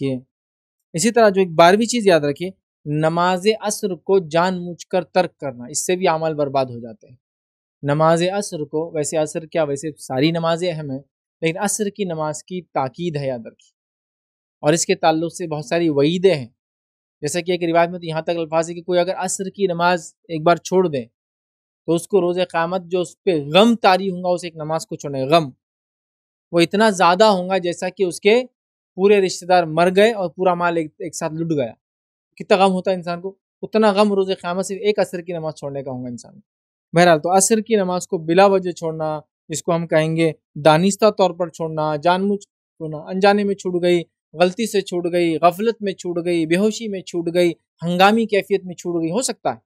रखिए इसी तरह जो एक बारहवीं चीज़ याद रखिए नमाज असर को मूझ कर तर्क करना इससे भी अमल बर्बाद हो जाते हैं नमाज असर को वैसे असर क्या वैसे सारी नमाजें अहम हैं लेकिन असर की नमाज की ताकीद है याद रखिए और इसके ताल्लुक से बहुत सारी वईदें हैं जैसा कि एक रिवाज में तो यहाँ तक अल्फाज है कि कोई अगर असर की नमाज एक बार छोड़ दे तो उसको रोज़ क़्यामत जो उस पर गम तारी होंगे उस एक नमाज को छोड़ें गम वो इतना ज़्यादा होगा जैसा कि उसके पूरे रिश्तेदार मर गए और पूरा माल एक, एक साथ लुट गया कितना गम होता है इंसान को उतना गम रोज़ क़्यामत सिर्फ एक असर की नमाज़ छोड़ने का होगा इंसान बहरहाल तो असर की नमाज को बिला वजह छोड़ना जिसको हम कहेंगे दानिस्ता तौर पर छोड़ना जानबूझ छोड़ना अनजाने में छूट गई गलती से छूट गई गफलत में छूट गई बेहोशी में छूट गई हंगामी कैफियत में छूट गई हो सकता है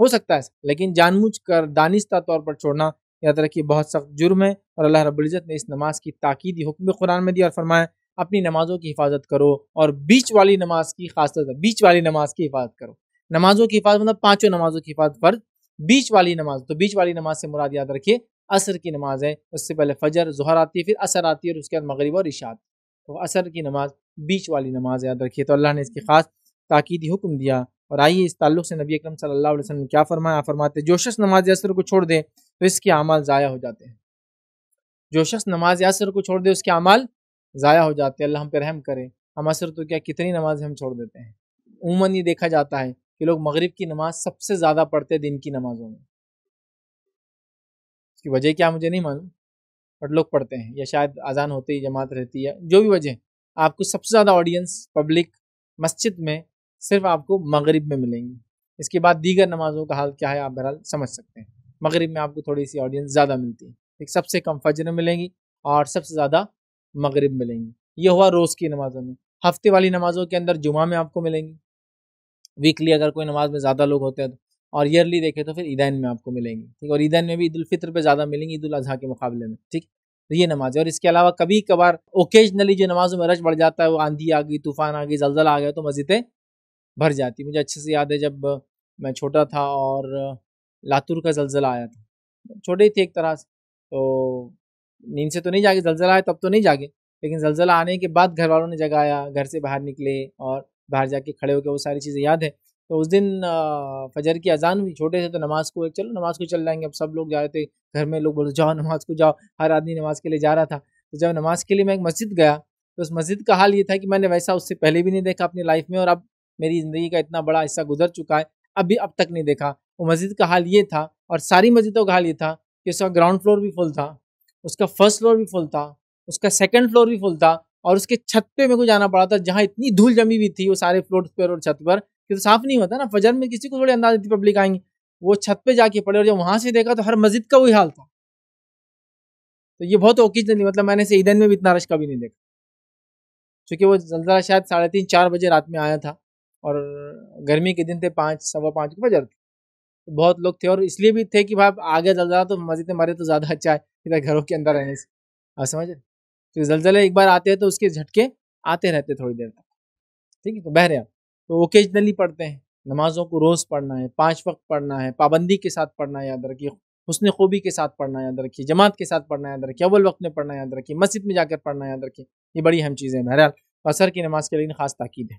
हो सकता है लेकिन जानबूझ कर दानिस्ता तौर पर छोड़ना याद रखिए बहुत सख्त जुर्म है और अल्लाह रबुल्ज़त ने इस नमाज की ताकीदी हुक्म कुरान में दी और फरमाया अपनी नमाजों की हिफाजत करो और बीच वाली नमाज की खास तौर बीच वाली नमाज की हिफाजत करो नमाजों की हिफाजत मतलब पाँचों नमाजों की हिफाजत फर्ज बीच वाली नमाज तो बीच वाली नमाज से मुराद याद रखिए असर की नमाज है उससे पहले फजर जहर आती है फिर असर आती है और उसके बाद मगरब और इशा तो असर की नमाज बीच वाली नमाज याद रखिए तो अल्लाह ने इसकी खास ताकीदी हुक्म दिया और आइए इस ताल्लुक से नबी अकरम सल्लल्लाहु अलैहि वसल्लम क्या फरमाया फरमाते जो शख्स नमाज असर को छोड़ दे तो इसके अमाल ज़ाया हो जाते हैं जो शख्स नमाज असर को छोड़ दे उसके अमाल ज़ाया हो जाते हैं अल्लाह हम पर रहम करें हम असर तो क्या कितनी नमाज हम छोड़ देते हैं उमूमा ये देखा जाता है कि लोग मगरिब की नमाज सबसे ज़्यादा पढ़ते हैं दिन की नमाज़ों में इसकी वजह क्या मुझे नहीं मालूम बट लोग पढ़ते हैं या शायद अजान होते ही जमात रहती है जो भी वजह आपको सबसे ज़्यादा ऑडियंस पब्लिक मस्जिद में सिर्फ आपको मगरिब में मिलेंगी इसके बाद दीगर नमाजों का हाल क्या है आप बहरहाल समझ सकते हैं मगरिब में आपको थोड़ी सी ऑडियंस ज़्यादा मिलती है एक सबसे कम फजर मिलेंगी और सबसे ज़्यादा मगरब मिलेंगी ये हुआ रोज़ की नमाज़ों में हफ्ते वाली नमाज़ों के अंदर जुमा में आपको मिलेंगी वीकली अगर कोई नमाज में ज़्यादा लोग होते हैं तो और ईयरली देखें तो फिर ईदैन में आपको मिलेंगी ठीक और ईदैन में भी ईदालफ़ितर पर ज़्यादा मिलेंगी ईद अजी के मुकाबले में ठीक तो ये नमाज़ है और इसके अलावा कभी कभार ओकेजनली जो नमाज़ों में रश बढ़ जाता है वो आंधी आ गई तूफ़ान आ गई जलजला आ गया तो मस्जिदें भर जाती मुझे अच्छे से याद है जब मैं छोटा था और लातूर का जलजिला आया था छोटे ही थे एक तरह से तो नींद से तो नहीं जागे जलजला आए तब तो नहीं जागे लेकिन जलजला आने के बाद घर वालों ने जगाया घर से बाहर निकले और बाहर जाके खड़े होकर वो सारी चीज़ें याद है तो उस दिन फजर की अजान हुई छोटे से तो नमाज़ को चलो नमाज़ को चल जाएंगे अब सब लोग जा रहे थे घर में लोग बोले जाओ नमाज़ को जाओ हर आदमी नमाज़ के लिए जा रहा था तो जब नमाज़ के लिए मैं एक मस्जिद गया तो उस मस्जिद का हाल ये था कि मैंने वैसा उससे पहले भी नहीं देखा अपनी लाइफ में और अब मेरी ज़िंदगी का इतना बड़ा हिस्सा गुजर चुका है अब भी अब तक नहीं देखा वो मस्जिद का हाल ये था और सारी मस्जिदों का हाल ये था कि उसका ग्राउंड फ्लोर भी फुल था उसका फर्स्ट फ्लोर भी फुल था उसका सेकंड फ्लोर भी फुल था और उसके छत पे मेरे को जाना पड़ा था जहाँ इतनी धूल जमी हुई थी वो सारे फ्लोर पर और छत पर कि तो साफ नहीं होता ना फजर में किसी को थोड़ी अंदाज थी पब्लिक आएंगी वो छत पे जाके पड़े और जब वहाँ से देखा तो हर मस्जिद का वही हाल था तो ये बहुत ओकेजनली मतलब मैंने इसे ईदन में भी इतना रश कभी नहीं देखा क्योंकि वो जल्दा शायद साढ़े तीन चार बजे रात में आया था और गर्मी के दिन थे पाँच सवा पाँच बजे तो बहुत लोग थे और इसलिए भी थे कि भाई आगे जल्दा तो मस्जिद में मरे तो ज़्यादा अच्छा है सीधा घरों के अंदर रहने से आप समझ रहे तो जलजले एक बार आते हैं तो उसके झटके आते रहते थोड़ी देर तक ठीक है तो बहरे तो ओकेजनली पढ़ते हैं नमाजों को रोज़ पढ़ना है पाँच वक्त पढ़ना है पाबंदी के साथ पढ़ना याद रखिए हुसन खूबी के साथ पढ़ना याद रखिए जमात के साथ पढ़ना याद रखिए अव्वल वक्त में पढ़ना याद रखिए मस्जिद में जाकर पढ़ना याद रखिए ये बड़ी अहम चीज़ें बहरहाल असर की नमाज के लिए खास ताकीद है